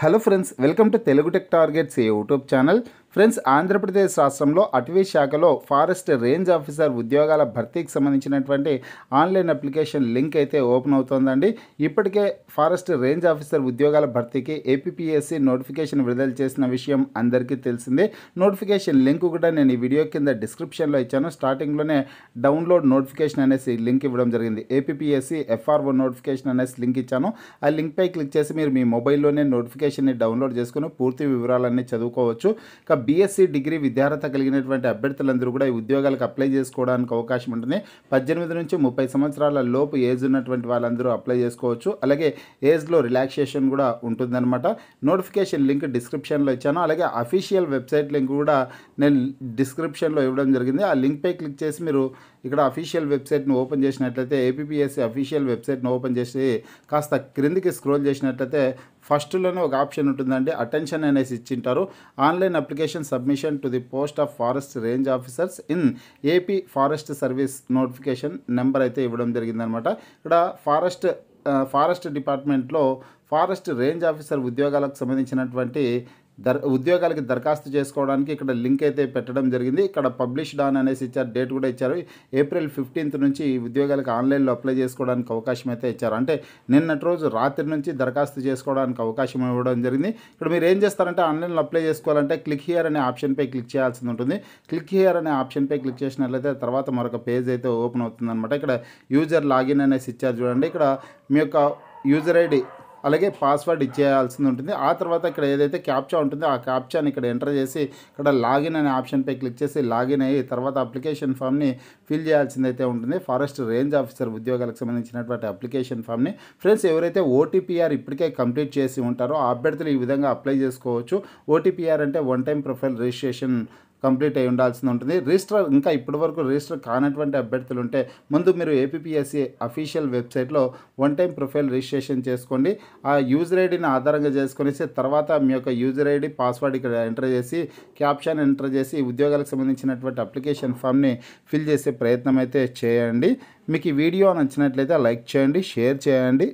hello friends welcome to Telugu tech targets YouTube channel friends Andhra Pradesh రాష్ట్రంలో అటవీ శాఖలో ఫారెస్ట్ రేంజ్ ఆఫీసర్ ఉద్యోగాల భర్తీకి సంబంధించినటువంటి ఆన్లైన్ అప్లికేషన్ లింక్ అయితే ఓపెన్ అవుతోందండి ఇప్పటికే ఫారెస్ట్ రేంజ్ ఆఫీసర్ ఉద్యోగాల భర్తీకి ఏపీఎస్సీ నోటిఫికేషన్ విడుదల చేసిన విషయం అందరికీ తెలిసిందే నోటిఫికేషన్ లింక్ కూడా నేను ఈ వీడియో కింద డిస్క్రిప్షన్లో ఇచ్చాను స్టార్టింగ్లోనే డౌన్లోడ్ నోటిఫికేషన్ అనేసి లింక్ ఇవ్వడం జరిగింది ఏపీఎస్సీ ఎఫ్ఆర్ఓ నోటిఫికేషన్ అనేసి లింక్ ఇచ్చాను ఆ లింక్పై క్లిక్ చేసి మీరు మీ మొబైల్లోనే నోటిఫికేషన్ని డౌన్లోడ్ చేసుకుని పూర్తి వివరాలన్నీ చదువుకోవచ్చు బీఎస్సీ డిగ్రీ విద్యార్హత కలిగినటువంటి అభ్యర్థులందరూ కూడా ఈ ఉద్యోగాలకు అప్లై చేసుకోవడానికి అవకాశం ఉంటుంది పద్దెనిమిది నుంచి ముప్పై సంవత్సరాల లోపు ఏజ్ ఉన్నటువంటి వాళ్ళందరూ అప్లై చేసుకోవచ్చు అలాగే ఏజ్లో రిలాక్సేషన్ కూడా ఉంటుందన్నమాట నోటిఫికేషన్ లింక్ డిస్క్రిప్షన్లో ఇచ్చాను అలాగే అఫీషియల్ వెబ్సైట్ లింక్ కూడా నేను డిస్క్రిప్షన్లో ఇవ్వడం జరిగింది ఆ లింక్పై క్లిక్ చేసి మీరు ఇక్కడ అఫీషియల్ వెబ్సైట్ను ఓపెన్ చేసినట్లయితే ఏపీఎస్సీ అఫీషియల్ వెబ్సైట్ను ఓపెన్ చేసి కాస్త క్రిందికి స్క్రోల్ చేసినట్లయితే ఫస్ట్లోనే ఒక ఆప్షన్ ఉంటుందండి అటెన్షన్ అనేసి ఇచ్చింటారు online application submission to the post of forest range officers in AP forest service notification number అయితే ఇవ్వడం జరిగిందనమాట ఇక్కడ ఫారెస్ట్ ఫారెస్ట్ డిపార్ట్మెంట్లో ఫారెస్ట్ రేంజ్ ఆఫీసర్ ఉద్యోగాలకు సంబంధించినటువంటి దర్ ఉద్యోగాలకి దరఖాస్తు చేసుకోవడానికి ఇక్కడ లింక్ అయితే పెట్టడం జరిగింది ఇక్కడ పబ్లిష్ డాన్ అనేసి ఇచ్చారు డేట్ కూడా ఇచ్చారు ఏప్రిల్ ఫిఫ్టీన్త్ నుంచి ఈ ఉద్యోగాలకు ఆన్లైన్లో అప్లై చేసుకోవడానికి అవకాశం అయితే ఇచ్చారు అంటే నిన్నటి రోజు రాత్రి నుంచి దరఖాస్తు చేసుకోవడానికి అవకాశం ఇవ్వడం జరిగింది ఇక్కడ మీరు ఏం చేస్తారంటే ఆన్లైన్లో అప్లై చేసుకోవాలంటే క్లిక్ హియర్ అనే ఆప్షన్పై క్లిక్ చేయాల్సి ఉంటుంది క్లిక్ హియర్ అనే ఆప్షన్పై క్లిక్ చేసినట్లయితే తర్వాత మరొక పేజ్ అయితే ఓపెన్ అవుతుందన్నమాట ఇక్కడ యూజర్ లాగిన్ అనేసి ఇచ్చారు చూడండి ఇక్కడ మీ యొక్క యూజర్ ఐడి అలాగే పాస్వర్డ్ ఇచ్చేయాల్సింది ఉంటుంది ఆ తర్వాత ఇక్కడ ఏదైతే క్యాప్చా ఉంటుందో ఆ క్యాప్చాని ఇక్కడ ఎంటర్ చేసి ఇక్కడ లాగిన్ అనే ఆప్షన్పై క్లిక్ చేసి లాగిన్ అయ్యి తర్వాత అప్లికేషన్ ఫామ్ని ఫిల్ చేయాల్సిందైతే ఉంటుంది ఫారెస్ట్ రేంజ్ ఆఫీసర్ ఉద్యోగాలకు సంబంధించినటువంటి అప్లికేషన్ ఫామ్ని ఫ్రెండ్స్ ఎవరైతే ఓటీపీఆర్ ఇప్పటికే కంప్లీట్ చేసి ఉంటారో ఆ అభ్యర్థులు ఈ విధంగా అప్లై చేసుకోవచ్చు ఓటీపీఆర్ అంటే one time profile registration complete అయి ఉండాల్సి ఉంటుంది రిజిస్టర్ ఇంకా వరకు రిజిస్టర్ కానటువంటి అభ్యర్థులు ఉంటే ముందు మీరు ఏపీఎస్సీ అఫీషియల్ వెబ్సైట్లో వన్ టైం ప్రొఫైల్ రిజిస్ట్రేషన్ చేసుకోండి ఆ యూజర్ ఐడిని ఆధారంగా చేసుకునేసి తర్వాత మీ యొక్క యూజర్ ఐడి పాస్వర్డ్ ఇక్కడ ఎంటర్ చేసి క్యాప్షన్ ఎంటర్ చేసి ఉద్యోగాలకు సంబంధించినటువంటి అప్లికేషన్ ఫామ్ని ఫిల్ చేసే ప్రయత్నం అయితే చేయండి మీకు ఈ వీడియో నచ్చినట్లయితే లైక్ చేయండి షేర్ చేయండి